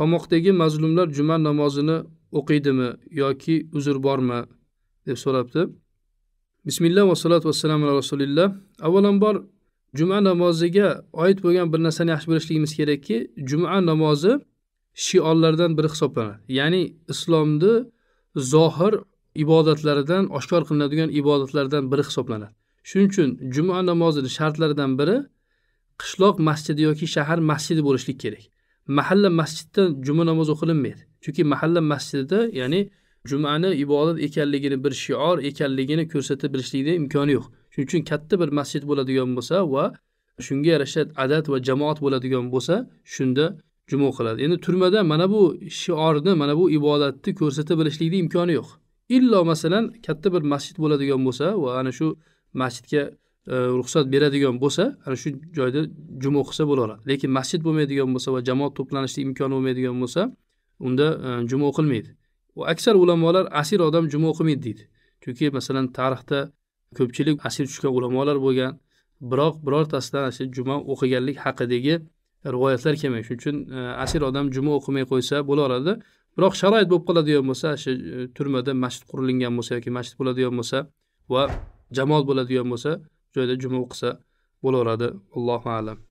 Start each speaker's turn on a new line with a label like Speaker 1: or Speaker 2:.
Speaker 1: qamoqdagi mazlumlar juma namozini o'qiydimi yoki uzr bormi deb so'rabdi bismillah vassalatu vassalam ala rasulillah avvalambor juma namoziga oid bo'lgan bir narsani yaxshi bilishligimiz kerakki juma namozi shiollardan biri hisoblanadi ya'ni islomni zohir ibodatlaridan oshkor qilinadigan ibodatlardan biri hisoblanadi shuning uchun juma namozini shartlaridan biri qishloq masjidi yoki shahar masjidi bo'lishlik kerak mahalla masjidda juma namozi o'qilinmaydi chunki mahalla masjidida ya'ni jumani ibodat ekanligini bir shior ekanligini ko'rsatib bilishlikni imkoni yo'q shuning uchun katta bir masjid bo'ladigan bo'lsa va shunga yarasha adat va jamoat bo'ladigan bo'lsa shunda juma o'qiladi endi turmada mana bu shiorni mana bu ibodatni ko'rsata bilishlikni imkoni yo'q illo masalan katta bir masjid bo'ladigan bo'lsa va ana shu masjidga E, ruxsat beradigan bo'lsa ana shu joyda juma o'qisa bo'laveradi lekin masjid bo'lmaydigan bo'lsa va jamoat to'planishlik imkoni bo'lmaydigan bo'lsa unda e, juma o'qilmaydi aksar ulamolar asir odam juma o'qimaydi deydi chunki masalan tarixda ko'pchilik asir tushgan ulamolar bo'lgan biroq birortasidan shu juma o'qiganlik haqidagi rivoyatlar kelmagan shuning uchun e, asir odam juma o'qimay qo'ysa bo'laveradi biroq sharoit bo'lib qoladigan bo'lsa shu turmada masjid qurilingan bo'lsa yoki masjid bo'ladigan bo'lsa va jamoat bo'ladigan bo'lsa joyda juma o'qisa bo'laveradi allohu alam